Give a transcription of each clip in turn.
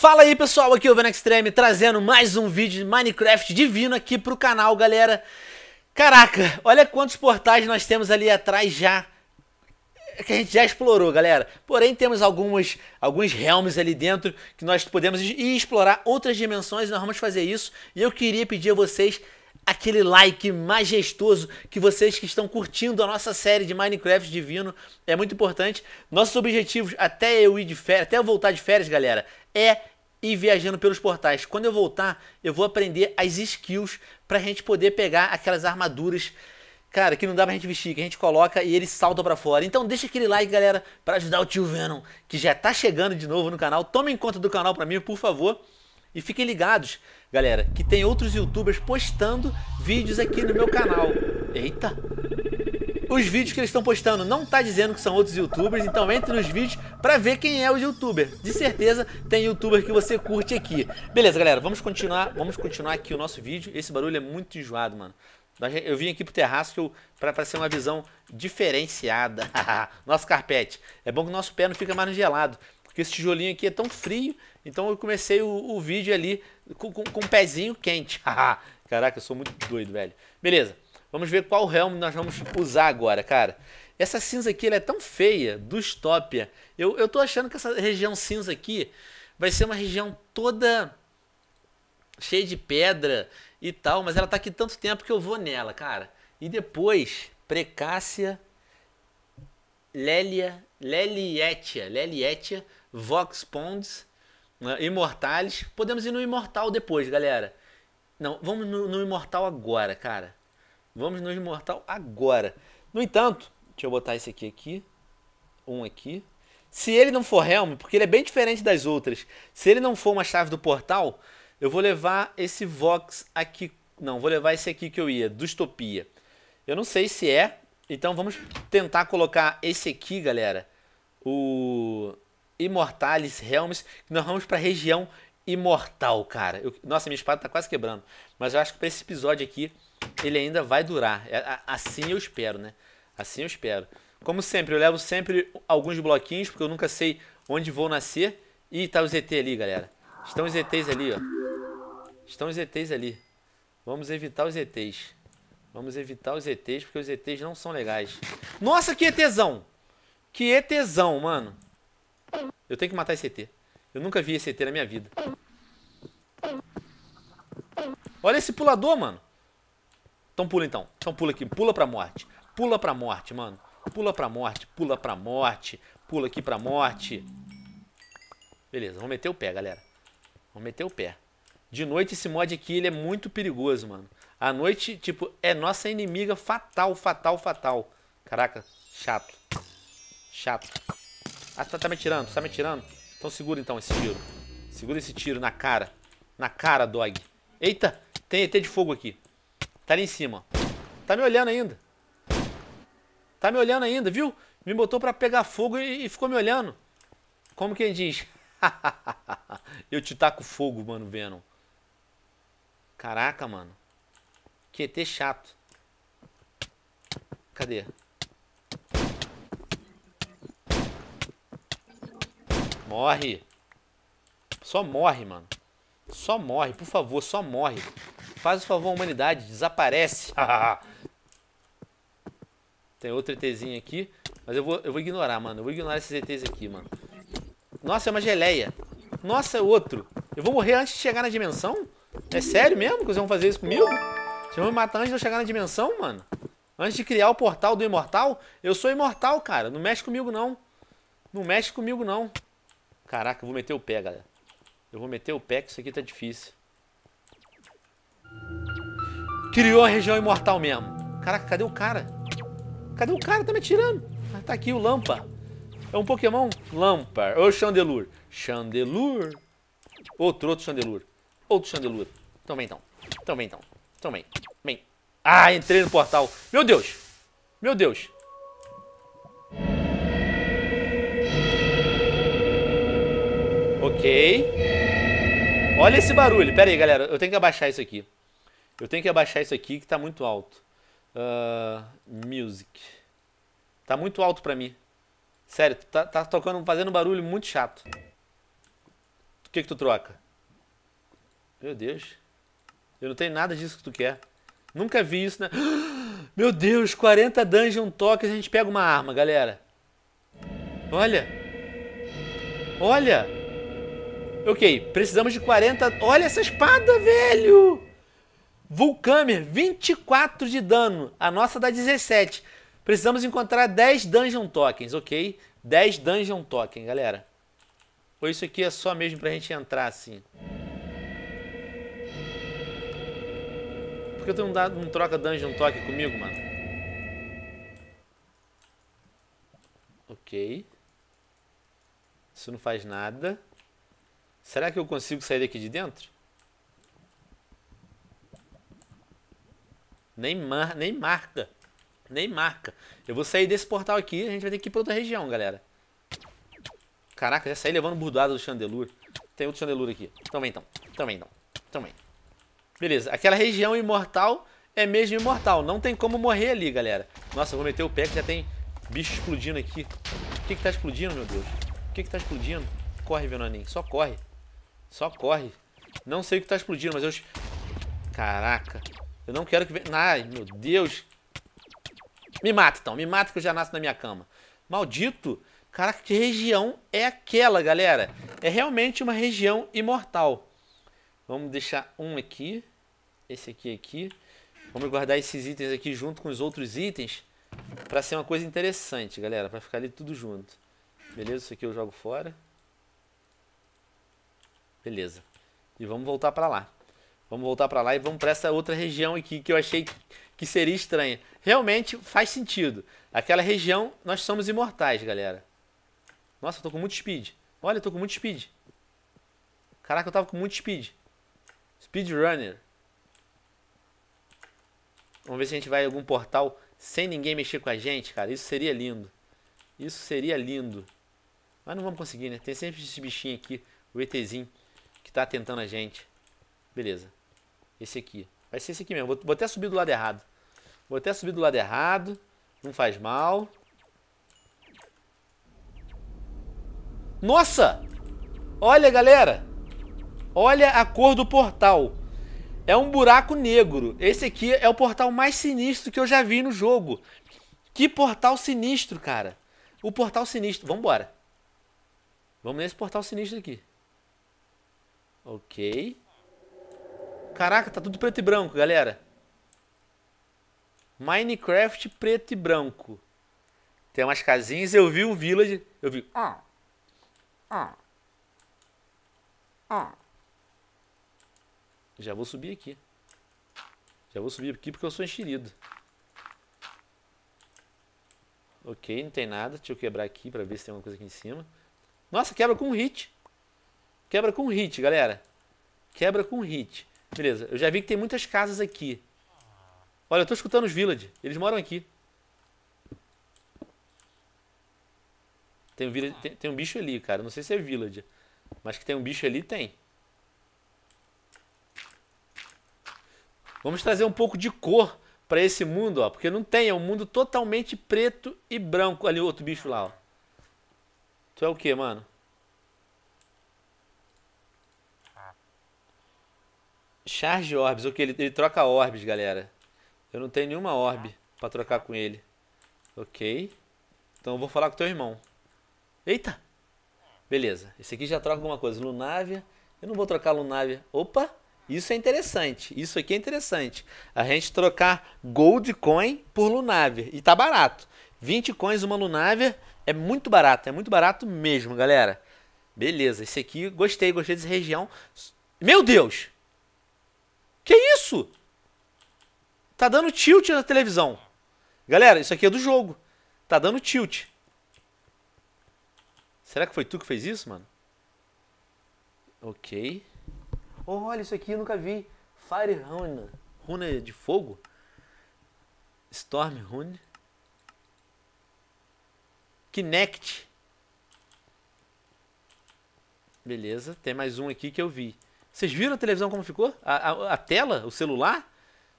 Fala aí pessoal, aqui é o Venom Extreme trazendo mais um vídeo de Minecraft divino aqui pro canal, galera. Caraca, olha quantos portais nós temos ali atrás já, é que a gente já explorou, galera. Porém, temos algumas, alguns realms ali dentro que nós podemos ir explorar outras dimensões e nós vamos fazer isso. E eu queria pedir a vocês aquele like majestoso que vocês que estão curtindo a nossa série de Minecraft Divino. É muito importante. Nossos objetivos até eu ir de férias, até eu voltar de férias, galera, é ir viajando pelos portais. Quando eu voltar, eu vou aprender as skills pra gente poder pegar aquelas armaduras Cara, que não dá pra gente vestir, que a gente coloca e ele salta para fora. Então deixa aquele like, galera, para ajudar o tio Venom, que já tá chegando de novo no canal. Tomem conta do canal pra mim, por favor. E fiquem ligados galera, que tem outros youtubers postando vídeos aqui no meu canal. Eita! Os vídeos que eles estão postando não tá dizendo que são outros youtubers, então entre nos vídeos para ver quem é o youtuber. De certeza tem youtuber que você curte aqui. Beleza, galera, vamos continuar, vamos continuar aqui o nosso vídeo. Esse barulho é muito enjoado, mano. Eu vim aqui pro terraço pra, pra ser uma visão diferenciada. nosso carpete. É bom que o nosso pé não fica mais gelado porque esse tijolinho aqui é tão frio. Então eu comecei o, o vídeo ali com, com, com um pezinho quente. Caraca, eu sou muito doido, velho. Beleza, vamos ver qual realm nós vamos usar agora, cara. Essa cinza aqui ela é tão feia, do Stopia. Eu, eu tô achando que essa região cinza aqui vai ser uma região toda cheia de pedra e tal, mas ela tá aqui tanto tempo que eu vou nela, cara. E depois, Precácia, Lélia, Lelietia, Lelietia, Vox Ponds, né? Imortales. Podemos ir no Imortal depois, galera. Não, vamos no, no Imortal agora, cara. Vamos no Imortal agora. No entanto, deixa eu botar esse aqui aqui. Um aqui. Se ele não for Helm, porque ele é bem diferente das outras. Se ele não for uma chave do portal, eu vou levar esse Vox aqui. Não, vou levar esse aqui que eu ia, Dustopia. Eu não sei se é, então vamos tentar colocar esse aqui, galera. O Imortalis Helms, nós vamos para a região imortal, cara. Eu, nossa, minha espada tá quase quebrando. Mas eu acho que para esse episódio aqui, ele ainda vai durar. É, assim eu espero, né? Assim eu espero. Como sempre, eu levo sempre alguns bloquinhos, porque eu nunca sei onde vou nascer. Ih, tá o ZT ali, galera. Estão os ETs ali, ó. Estão os ETs ali. Vamos evitar os ETs. Vamos evitar os ETs, porque os ETs não são legais. Nossa, que ETzão! Que ETzão, mano. Eu tenho que matar esse ET. Eu nunca vi esse ET na minha vida. Olha esse pulador, mano. Então pula então. Então pula aqui. Pula pra morte. Pula pra morte, mano. Pula pra morte. Pula pra morte. Pula aqui pra morte. Beleza, vamos meter o pé, galera. Vamos meter o pé. De noite esse mod aqui, ele é muito perigoso, mano. À noite, tipo, é nossa inimiga fatal, fatal, fatal. Caraca, chato. Chato. Ah, tá, tá me atirando, tá me atirando. Então segura então esse tiro. Segura esse tiro na cara. Na cara, dog. Eita, tem ET de fogo aqui. Tá ali em cima. Tá me olhando ainda. Tá me olhando ainda, viu? Me botou pra pegar fogo e, e ficou me olhando. Como quem diz. Eu te taco fogo, mano, Venom. Caraca, mano. QT chato. Cadê? Morre. Só morre, mano. Só morre, por favor, só morre. Faz o favor à humanidade, desaparece. Tem outro ETzinho aqui. Mas eu vou, eu vou ignorar, mano. Eu vou ignorar esses ETs aqui, mano. Nossa, é uma geleia. Nossa, é outro. Eu vou morrer antes de chegar na dimensão? É sério mesmo que vocês vão fazer isso comigo? Vocês vão me matar antes de eu chegar na dimensão, mano? Antes de criar o portal do imortal? Eu sou imortal, cara. Não mexe comigo, não. Não mexe comigo, não. Caraca, eu vou meter o pé, galera. Eu vou meter o pé que isso aqui tá difícil. Criou a região imortal mesmo. Caraca, cadê o cara? Cadê o cara? Tá me atirando. Ah, tá aqui o Lampa. É um Pokémon? Lampa. Ou Chandelure. Chandelure. Outro, outro Chandelure. Outro Chandelure. Também então. Também então. Também. Então Bem. Então. Então ah, entrei no portal. Meu Deus. Meu Deus. Ok. Olha esse barulho. Pera aí, galera. Eu tenho que abaixar isso aqui. Eu tenho que abaixar isso aqui que tá muito alto. Uh, music. Tá muito alto pra mim. Sério, tá, tá tocando, fazendo barulho muito chato. O que que tu troca? Meu Deus. Eu não tenho nada disso que tu quer. Nunca vi isso na... Né? Meu Deus, 40 dungeon toques a gente pega uma arma, galera. Olha. Olha. Ok, precisamos de 40... Olha essa espada, velho! Vulcamer, 24 de dano. A nossa dá 17. Precisamos encontrar 10 Dungeon Tokens, ok? 10 Dungeon Token, galera. Ou isso aqui é só mesmo pra gente entrar assim? Por que tu não, dá, troca Dungeon Token comigo, mano? Ok. Isso não faz nada. Será que eu consigo sair daqui de dentro? Nem, mar, nem marca. Nem marca. Eu vou sair desse portal aqui a gente vai ter que ir pra outra região, galera. Caraca, já saí levando burdoada do chandelure. Tem outro chandelure aqui. Também então. Também então. Também. Então então. então Beleza. Aquela região imortal é mesmo imortal. Não tem como morrer ali, galera. Nossa, eu vou meter o pé que já tem bicho explodindo aqui. O que que tá explodindo, meu Deus? O que que tá explodindo? Corre, Venoninho. Só corre. Só corre. Não sei o que tá explodindo, mas eu... Caraca. Eu não quero que venha... Ai, meu Deus. Me mata, então. Me mata que eu já nasço na minha cama. Maldito. Caraca, que região é aquela, galera? É realmente uma região imortal. Vamos deixar um aqui. Esse aqui aqui. Vamos guardar esses itens aqui junto com os outros itens. Pra ser uma coisa interessante, galera. Pra ficar ali tudo junto. Beleza? Isso aqui eu jogo fora. Beleza. E vamos voltar para lá. Vamos voltar para lá e vamos para essa outra região aqui que eu achei que seria estranha. Realmente faz sentido. Aquela região, nós somos imortais, galera. Nossa, eu tô com muito speed. Olha, eu tô com muito speed. Caraca, eu tava com muito speed. Speedrunner. Vamos ver se a gente vai em algum portal sem ninguém mexer com a gente, cara. Isso seria lindo. Isso seria lindo. Mas não vamos conseguir, né? Tem sempre esse bichinho aqui, o ETzinho que está atentando a gente. Beleza. Esse aqui. Vai ser esse aqui mesmo. Vou, vou até subir do lado errado. Vou até subir do lado errado. Não faz mal. Nossa! Olha, galera! Olha a cor do portal. É um buraco negro. Esse aqui é o portal mais sinistro que eu já vi no jogo. Que portal sinistro, cara. O portal sinistro. Vambora. Vamos nesse portal sinistro aqui. Ok. Caraca, tá tudo preto e branco, galera. Minecraft preto e branco. Tem umas casinhas, eu vi um village, eu vi... Ah, ah, ah. Já vou subir aqui. Já vou subir aqui porque eu sou enxerido. Ok, não tem nada. Deixa eu quebrar aqui pra ver se tem alguma coisa aqui em cima. Nossa, quebra com um hit. Quebra com hit, galera. Quebra com hit. Beleza, eu já vi que tem muitas casas aqui. Olha, eu tô escutando os village. Eles moram aqui. Tem um, village, tem, tem um bicho ali, cara. Não sei se é village. Mas que tem um bicho ali, tem. Vamos trazer um pouco de cor para esse mundo, ó. Porque não tem, é um mundo totalmente preto e branco. Ali o outro bicho lá, ó. Tu é o que, mano? Charge Orbs, o que? Ele, ele troca Orbs, galera. Eu não tenho nenhuma orb pra trocar com ele. Ok. Então eu vou falar com teu irmão. Eita! Beleza. Esse aqui já troca alguma coisa. Lunávia. Eu não vou trocar Lunávia. Opa! Isso é interessante. Isso aqui é interessante. A gente trocar Gold Coin por Lunávia. E tá barato. 20 coins uma Lunávia é muito barato. É muito barato mesmo, galera. Beleza. Esse aqui, gostei. Gostei dessa região. Meu Deus! Que isso? Tá dando tilt na televisão. Galera, isso aqui é do jogo. Tá dando tilt. Será que foi tu que fez isso, mano? Ok. Oh, olha, isso aqui eu nunca vi. Fire Rune, Rune de fogo? Storm Rune. Kinect. Beleza, tem mais um aqui que eu vi. Vocês viram a televisão como ficou? A, a, a tela? O celular?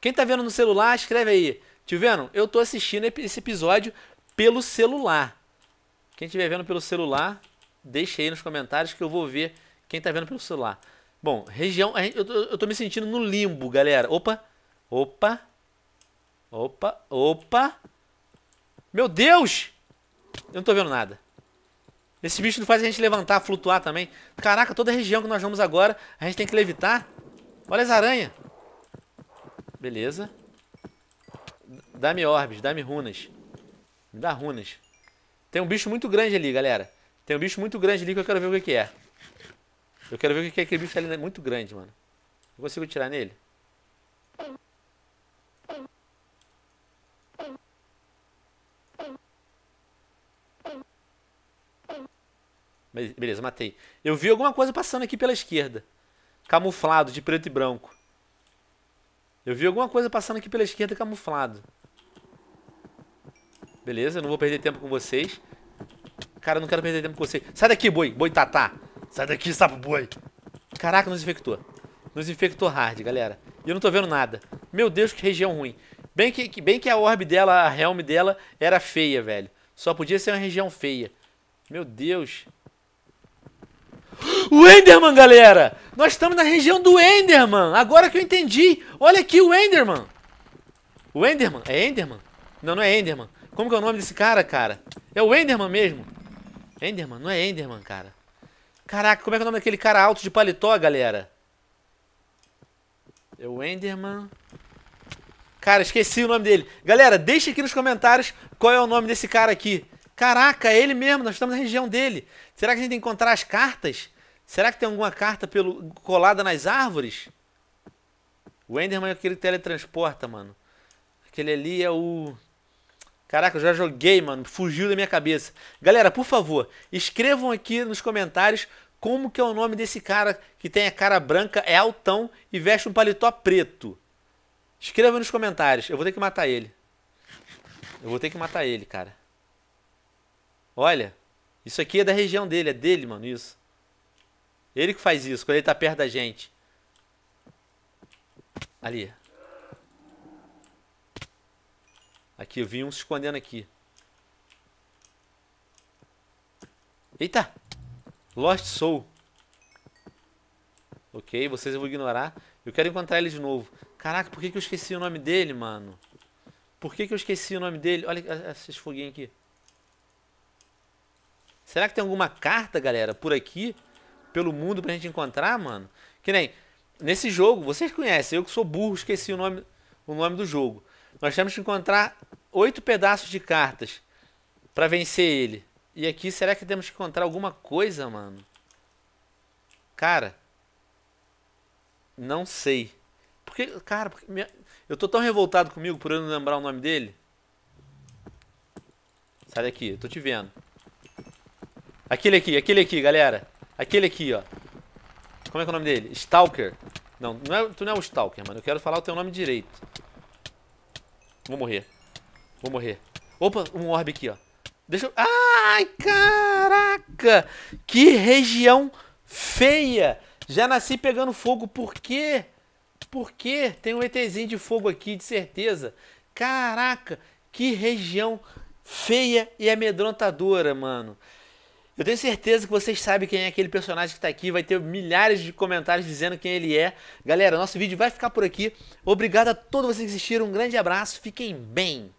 Quem está vendo no celular, escreve aí. Tio vendo? eu estou assistindo esse episódio pelo celular. Quem estiver vendo pelo celular, deixa aí nos comentários que eu vou ver quem está vendo pelo celular. Bom, região. Eu estou me sentindo no limbo, galera. Opa! Opa! Opa! Opa! Meu Deus! Eu não estou vendo nada. Esse bicho não faz a gente levantar, flutuar também. Caraca, toda a região que nós vamos agora, a gente tem que levitar. Olha as aranhas. Beleza. Dá-me orbes, dá-me runas. Me dá runas. Tem um bicho muito grande ali, galera. Tem um bicho muito grande ali que eu quero ver o que é. Eu quero ver o que é aquele bicho ali né? muito grande, mano. Eu consigo tirar nele? Beleza, matei. Eu vi alguma coisa passando aqui pela esquerda. Camuflado, de preto e branco. Eu vi alguma coisa passando aqui pela esquerda camuflado. Beleza, eu não vou perder tempo com vocês. Cara, eu não quero perder tempo com vocês. Sai daqui, boi. Boi tatá. Sai daqui, sapo boi. Caraca, nos infectou. Nos infectou hard, galera. E eu não tô vendo nada. Meu Deus, que região ruim. Bem que, bem que a orb dela, a realm dela, era feia, velho. Só podia ser uma região feia. Meu Deus. O Enderman, galera! Nós estamos na região do Enderman! Agora que eu entendi! Olha aqui o Enderman! O Enderman? É Enderman? Não, não é Enderman. Como que é o nome desse cara, cara? É o Enderman mesmo. Enderman? Não é Enderman, cara. Caraca, como é que é o nome daquele cara alto de paletó, galera? É o Enderman... Cara, esqueci o nome dele. Galera, deixa aqui nos comentários qual é o nome desse cara aqui. Caraca, é ele mesmo, nós estamos na região dele. Será que a gente tem que encontrar as cartas? Será que tem alguma carta pelo, colada nas árvores? O Enderman é aquele que teletransporta, mano. Aquele ali é o. Caraca, eu já joguei, mano. Fugiu da minha cabeça. Galera, por favor, escrevam aqui nos comentários como que é o nome desse cara que tem a cara branca, é altão e veste um paletó preto. Escrevam nos comentários. Eu vou ter que matar ele. Eu vou ter que matar ele, cara. Olha, isso aqui é da região dele, é dele, mano, isso. Ele que faz isso, quando ele tá perto da gente. Ali. Aqui, eu vi um se escondendo aqui. Eita! Lost Soul. Ok, vocês eu vou ignorar. Eu quero encontrar ele de novo. Caraca, por que, que eu esqueci o nome dele, mano? Por que, que eu esqueci o nome dele? Olha ah, ah, esses foguinhos aqui. Será que tem alguma carta, galera, por aqui? pelo mundo pra gente encontrar, mano. Que nem nesse jogo, vocês conhecem, eu que sou burro, esqueci o nome, o nome do jogo. Nós temos que encontrar oito pedaços de cartas para vencer ele. E aqui, será que temos que encontrar alguma coisa, mano? Cara, não sei. Porque, cara, porque minha... eu tô tão revoltado comigo por eu não lembrar o nome dele. Sai daqui, eu tô te vendo. Aquele aqui, aquele aqui, galera. Aquele aqui, ó. Como é que é o nome dele? Stalker. Não, não é, tu não é o Stalker, mano. Eu quero falar o teu nome direito. Vou morrer. Vou morrer. Opa, um orbe aqui, ó. Deixa eu... Ai, caraca! Que região feia! Já nasci pegando fogo. Por quê? Por quê? Tem um ETzinho de fogo aqui, de certeza. Caraca! Que região feia e amedrontadora, mano. Eu tenho certeza que vocês sabem quem é aquele personagem que está aqui. Vai ter milhares de comentários dizendo quem ele é. Galera, nosso vídeo vai ficar por aqui. Obrigado a todos vocês que assistiram. Um grande abraço. Fiquem bem.